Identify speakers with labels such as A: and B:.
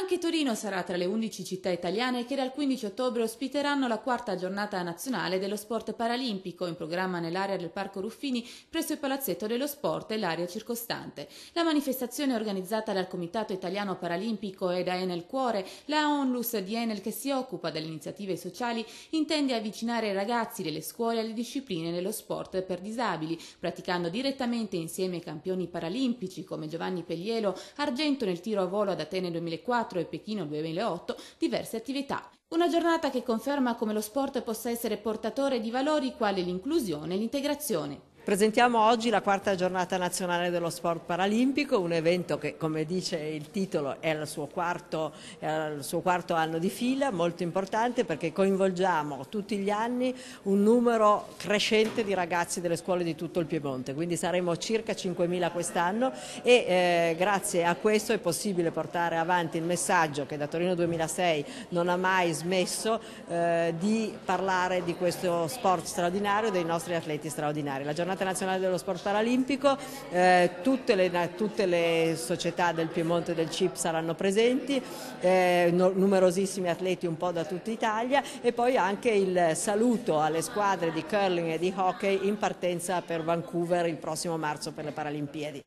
A: Anche Torino sarà tra le 11 città italiane che dal 15 ottobre ospiteranno la quarta giornata nazionale dello sport paralimpico in programma nell'area del Parco Ruffini presso il Palazzetto dello Sport e l'area circostante. La manifestazione organizzata dal Comitato Italiano Paralimpico e da Enel Cuore, la Onlus di Enel che si occupa delle iniziative sociali, intende avvicinare i ragazzi delle scuole alle discipline dello sport per disabili, praticando direttamente insieme campioni paralimpici come Giovanni Peglielo, argento nel tiro a volo ad Atene 2004, 2004 e Pechino 2008 diverse attività. Una giornata che conferma come lo sport possa essere portatore di valori quali l'inclusione e l'integrazione.
B: Presentiamo oggi la quarta giornata nazionale dello sport paralimpico, un evento che come dice il titolo è il suo quarto, al suo quarto anno di fila, molto importante perché coinvolgiamo tutti gli anni un numero crescente di ragazzi delle scuole di tutto il Piemonte, quindi saremo circa 5.000 quest'anno e eh, grazie a questo è possibile portare avanti il messaggio che da Torino 2006 non ha mai smesso eh, di parlare di questo sport straordinario, dei nostri atleti straordinari giornata nazionale dello sport paralimpico, eh, tutte, le, tutte, le, società del Piemonte e del CIP saranno presenti, eh, no, numerosissimi atleti un po' da tutta Italia e poi anche il saluto alle squadre di curling e di hockey in partenza per Vancouver il prossimo marzo per le Paralimpiadi.